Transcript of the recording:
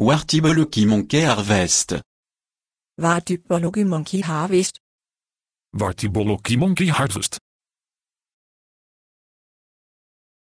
Wartipologie Monkey Harvest. Wartipologie Monkey Harvest. Wartipologie Monkey Harvest.